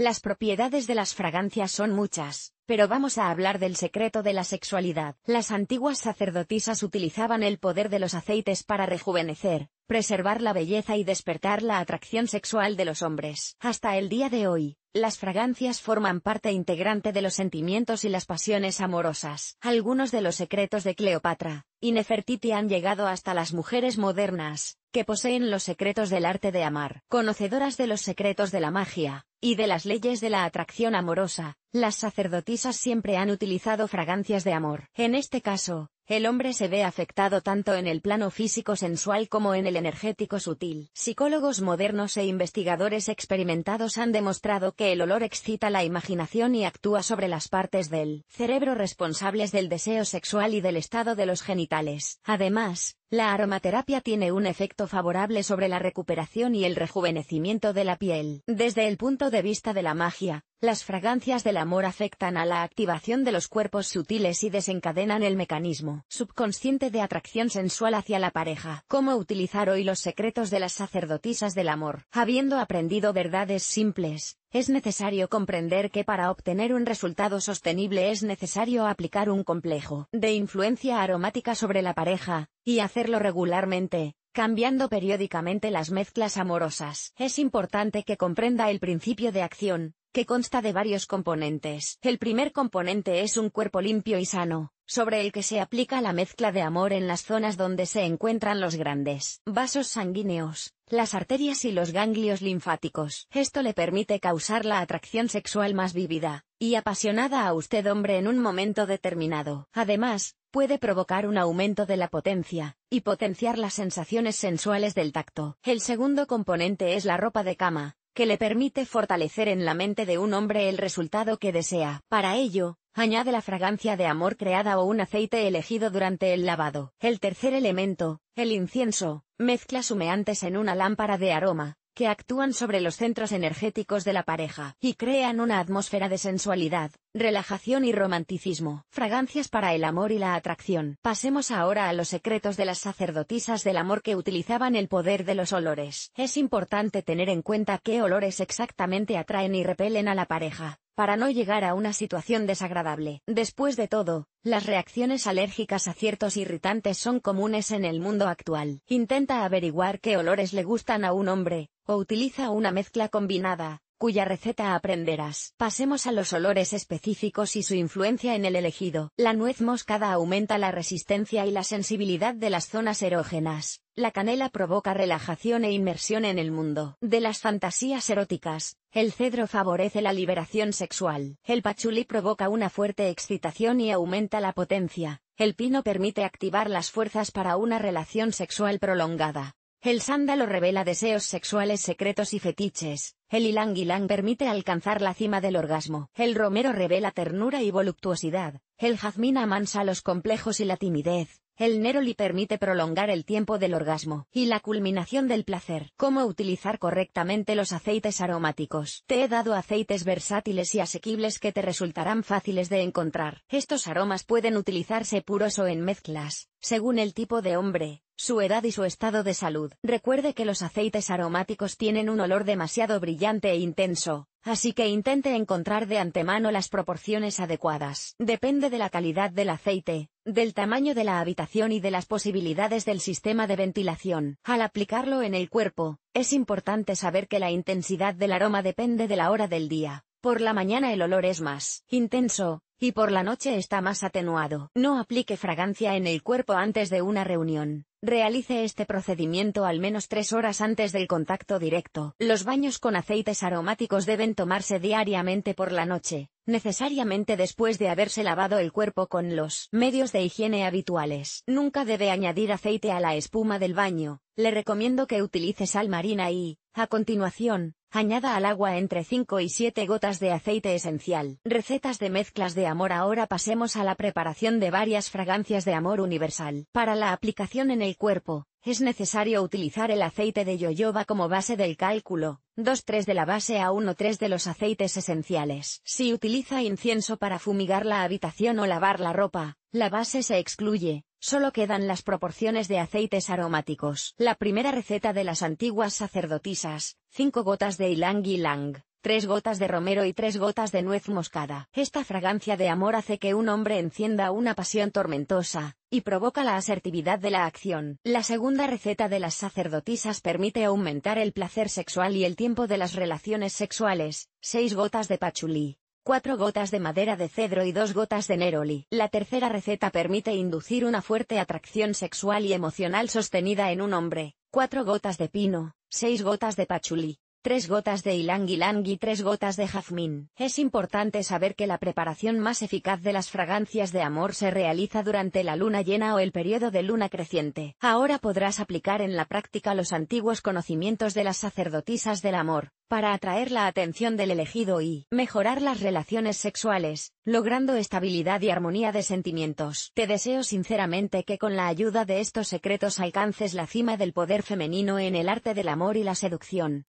Las propiedades de las fragancias son muchas, pero vamos a hablar del secreto de la sexualidad. Las antiguas sacerdotisas utilizaban el poder de los aceites para rejuvenecer, preservar la belleza y despertar la atracción sexual de los hombres. Hasta el día de hoy, las fragancias forman parte integrante de los sentimientos y las pasiones amorosas. Algunos de los secretos de Cleopatra y Nefertiti han llegado hasta las mujeres modernas, que poseen los secretos del arte de amar. Conocedoras de los secretos de la magia, y de las leyes de la atracción amorosa, las sacerdotisas siempre han utilizado fragancias de amor. En este caso, el hombre se ve afectado tanto en el plano físico sensual como en el energético sutil. Psicólogos modernos e investigadores experimentados han demostrado que el olor excita la imaginación y actúa sobre las partes del cerebro responsables del deseo sexual y del estado de los genitales. Además, la aromaterapia tiene un efecto favorable sobre la recuperación y el rejuvenecimiento de la piel. Desde el punto de vista de la magia, las fragancias del amor afectan a la activación de los cuerpos sutiles y desencadenan el mecanismo subconsciente de atracción sensual hacia la pareja. ¿Cómo utilizar hoy los secretos de las sacerdotisas del amor? Habiendo aprendido verdades simples, es necesario comprender que para obtener un resultado sostenible es necesario aplicar un complejo de influencia aromática sobre la pareja, y hacerlo regularmente, cambiando periódicamente las mezclas amorosas. Es importante que comprenda el principio de acción, que consta de varios componentes. El primer componente es un cuerpo limpio y sano, sobre el que se aplica la mezcla de amor en las zonas donde se encuentran los grandes vasos sanguíneos, las arterias y los ganglios linfáticos. Esto le permite causar la atracción sexual más vivida y apasionada a usted hombre en un momento determinado. Además, puede provocar un aumento de la potencia, y potenciar las sensaciones sensuales del tacto. El segundo componente es la ropa de cama, que le permite fortalecer en la mente de un hombre el resultado que desea. Para ello, añade la fragancia de amor creada o un aceite elegido durante el lavado. El tercer elemento, el incienso, mezcla humeantes en una lámpara de aroma, que actúan sobre los centros energéticos de la pareja, y crean una atmósfera de sensualidad, relajación y romanticismo, fragancias para el amor y la atracción. Pasemos ahora a los secretos de las sacerdotisas del amor que utilizaban el poder de los olores. Es importante tener en cuenta qué olores exactamente atraen y repelen a la pareja, para no llegar a una situación desagradable. Después de todo, las reacciones alérgicas a ciertos irritantes son comunes en el mundo actual. Intenta averiguar qué olores le gustan a un hombre, o utiliza una mezcla combinada, cuya receta aprenderás. Pasemos a los olores específicos y su influencia en el elegido. La nuez moscada aumenta la resistencia y la sensibilidad de las zonas erógenas. La canela provoca relajación e inmersión en el mundo. De las fantasías eróticas, el cedro favorece la liberación sexual. El pachulí provoca una fuerte excitación y aumenta la potencia. El pino permite activar las fuerzas para una relación sexual prolongada. El sándalo revela deseos sexuales secretos y fetiches. El ylang ylang permite alcanzar la cima del orgasmo. El romero revela ternura y voluptuosidad. El jazmín amansa los complejos y la timidez. El neroli permite prolongar el tiempo del orgasmo y la culminación del placer. Cómo utilizar correctamente los aceites aromáticos. Te he dado aceites versátiles y asequibles que te resultarán fáciles de encontrar. Estos aromas pueden utilizarse puros o en mezclas, según el tipo de hombre, su edad y su estado de salud. Recuerde que los aceites aromáticos tienen un olor demasiado brillante e intenso, Así que intente encontrar de antemano las proporciones adecuadas. Depende de la calidad del aceite, del tamaño de la habitación y de las posibilidades del sistema de ventilación. Al aplicarlo en el cuerpo, es importante saber que la intensidad del aroma depende de la hora del día. Por la mañana el olor es más intenso, y por la noche está más atenuado. No aplique fragancia en el cuerpo antes de una reunión. Realice este procedimiento al menos tres horas antes del contacto directo. Los baños con aceites aromáticos deben tomarse diariamente por la noche, necesariamente después de haberse lavado el cuerpo con los medios de higiene habituales. Nunca debe añadir aceite a la espuma del baño. Le recomiendo que utilice sal marina y, a continuación, Añada al agua entre 5 y 7 gotas de aceite esencial. Recetas de mezclas de amor Ahora pasemos a la preparación de varias fragancias de amor universal. Para la aplicación en el cuerpo, es necesario utilizar el aceite de yoyoba como base del cálculo, 2-3 de la base a 1-3 de los aceites esenciales. Si utiliza incienso para fumigar la habitación o lavar la ropa, la base se excluye, Solo quedan las proporciones de aceites aromáticos. La primera receta de las antiguas sacerdotisas, 5 gotas de ylang ylang, 3 gotas de romero y 3 gotas de nuez moscada. Esta fragancia de amor hace que un hombre encienda una pasión tormentosa, y provoca la asertividad de la acción. La segunda receta de las sacerdotisas permite aumentar el placer sexual y el tiempo de las relaciones sexuales, 6 gotas de pachulí, cuatro gotas de madera de cedro y dos gotas de neroli. La tercera receta permite inducir una fuerte atracción sexual y emocional sostenida en un hombre. cuatro gotas de pino, seis gotas de pachulí, Tres gotas de ylang ylang y tres gotas de jazmín. Es importante saber que la preparación más eficaz de las fragancias de amor se realiza durante la luna llena o el periodo de luna creciente. Ahora podrás aplicar en la práctica los antiguos conocimientos de las sacerdotisas del amor, para atraer la atención del elegido y mejorar las relaciones sexuales, logrando estabilidad y armonía de sentimientos. Te deseo sinceramente que con la ayuda de estos secretos alcances la cima del poder femenino en el arte del amor y la seducción.